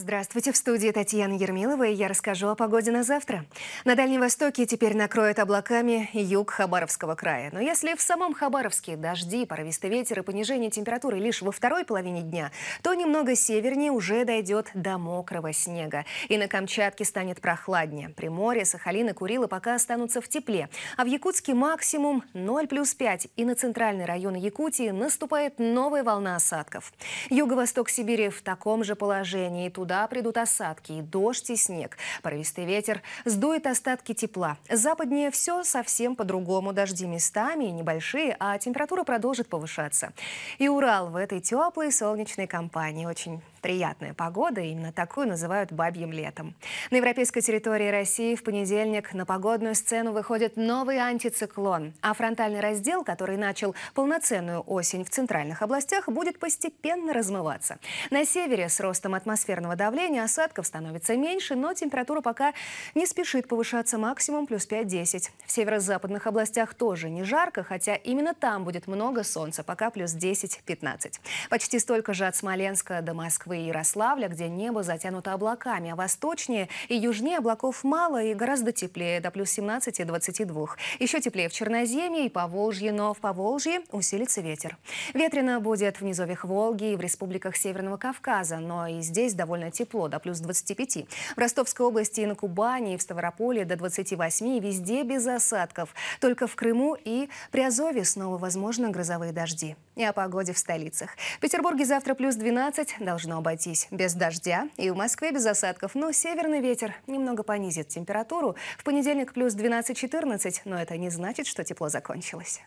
Здравствуйте, в студии Татьяна Ермилова, и я расскажу о погоде на завтра. На Дальнем Востоке теперь накроет облаками юг Хабаровского края. Но если в самом Хабаровске дожди, порывистый ветер и понижение температуры лишь во второй половине дня, то немного севернее уже дойдет до мокрого снега. И на Камчатке станет прохладнее. Приморье, Сахалин и Курилы пока останутся в тепле. А в Якутске максимум 0 плюс 5. И на центральный район Якутии наступает новая волна осадков. Юго-восток Сибири в таком же положении. и Тут туда придут осадки, и дождь, и снег. Порывистый ветер сдует остатки тепла. Западнее все совсем по-другому. Дожди местами небольшие, а температура продолжит повышаться. И Урал в этой теплой солнечной компании очень Приятная погода, именно такую называют бабьим летом. На европейской территории России в понедельник на погодную сцену выходит новый антициклон. А фронтальный раздел, который начал полноценную осень в центральных областях, будет постепенно размываться. На севере с ростом атмосферного давления осадков становится меньше, но температура пока не спешит повышаться максимум плюс 5-10. В северо-западных областях тоже не жарко, хотя именно там будет много солнца, пока плюс 10-15. Почти столько же от Смоленска до Москвы Москвы и Ярославля, где небо затянуто облаками, а восточнее и южнее облаков мало и гораздо теплее, до плюс 17-22. Еще теплее в Черноземье и Поволжье, но в Поволжье усилится ветер. Ветрено будет в низовьях Волги и в республиках Северного Кавказа, но и здесь довольно тепло, до плюс 25. В Ростовской области и на Кубани, и в Ставрополе до 28, и везде без осадков. Только в Крыму и Приазове снова возможны грозовые дожди. И о погоде в столицах. В Петербурге завтра плюс 12 должно обойтись без дождя и в Москве без осадков, но северный ветер немного понизит температуру. В понедельник плюс 12-14, но это не значит, что тепло закончилось.